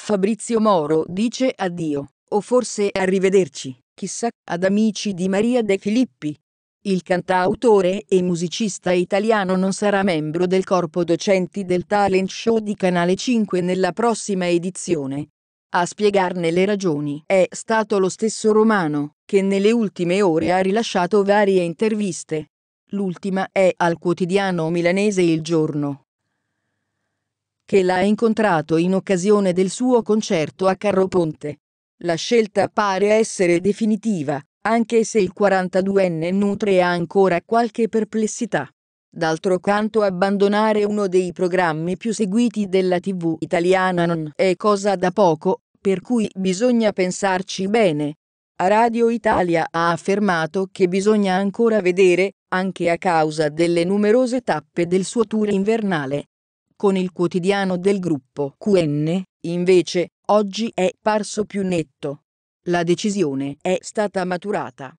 Fabrizio Moro dice addio, o forse arrivederci, chissà, ad amici di Maria De Filippi. Il cantautore e musicista italiano non sarà membro del corpo docenti del talent show di Canale 5 nella prossima edizione. A spiegarne le ragioni è stato lo stesso Romano, che nelle ultime ore ha rilasciato varie interviste. L'ultima è al quotidiano milanese Il Giorno, che l'ha incontrato in occasione del suo concerto a Carroponte. La scelta pare essere definitiva, anche se il 42enne nutre ancora qualche perplessità. D'altro canto abbandonare uno dei programmi più seguiti della TV italiana non è cosa da poco, per cui bisogna pensarci bene. A Radio Italia ha affermato che bisogna ancora vedere, anche a causa delle numerose tappe del suo tour invernale, con il quotidiano del gruppo QN, invece, oggi è parso più netto. La decisione è stata maturata